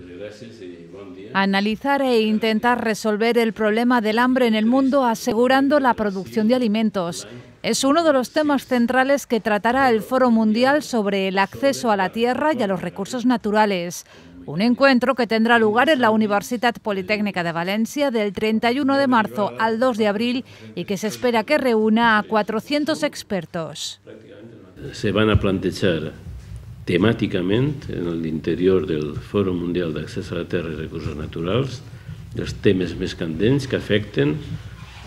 Pues Analizar e intentar resolver el problema del hambre en el mundo asegurando la producción de alimentos. Es uno de los temas centrales que tratará el Foro Mundial sobre el acceso a la tierra y a los recursos naturales. Un encuentro que tendrá lugar en la Universidad Politécnica de Valencia del 31 de marzo al 2 de abril y que se espera que reúna a 400 expertos. Se van a plantear temàticament en l'interior del Fòrum Mundial d'Accés a la Terra i Recursos Naturals els temes més candents que afecten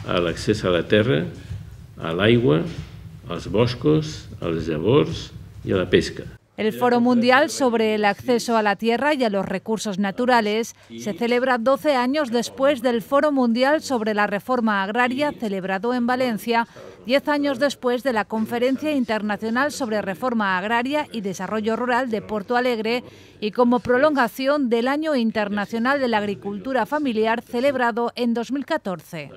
a l'accés a la terra, a l'aigua, als boscos, als llavors i a la pesca. El Foro Mundial sobre el acceso a la tierra y a los recursos naturales se celebra 12 años después del Foro Mundial sobre la Reforma Agraria celebrado en Valencia, 10 años después de la Conferencia Internacional sobre Reforma Agraria y Desarrollo Rural de Porto Alegre y como prolongación del Año Internacional de la Agricultura Familiar celebrado en 2014.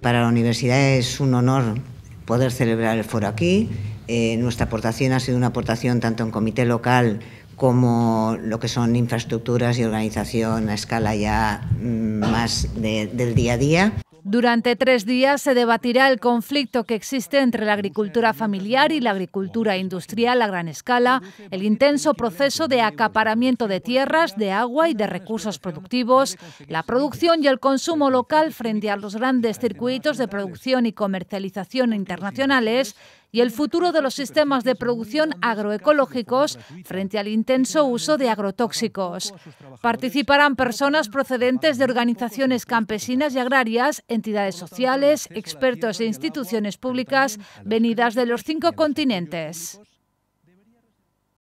Para la universidad es un honor poder celebrar el foro aquí eh, nuestra aportación ha sido una aportación tanto en comité local como lo que son infraestructuras y organización a escala ya mm, más del día a día. Durante tres días se debatirá el conflicto que existe entre la agricultura familiar y la agricultura industrial a gran escala, el intenso proceso de acaparamiento de tierras, de agua y de recursos productivos, la producción y el consumo local frente a los grandes circuitos de producción y comercialización internacionales, y el futuro de los sistemas de producción agroecológicos frente al intenso uso de agrotóxicos. Participarán personas procedentes de organizaciones campesinas y agrarias, entidades sociales, expertos e instituciones públicas venidas de los cinco continentes.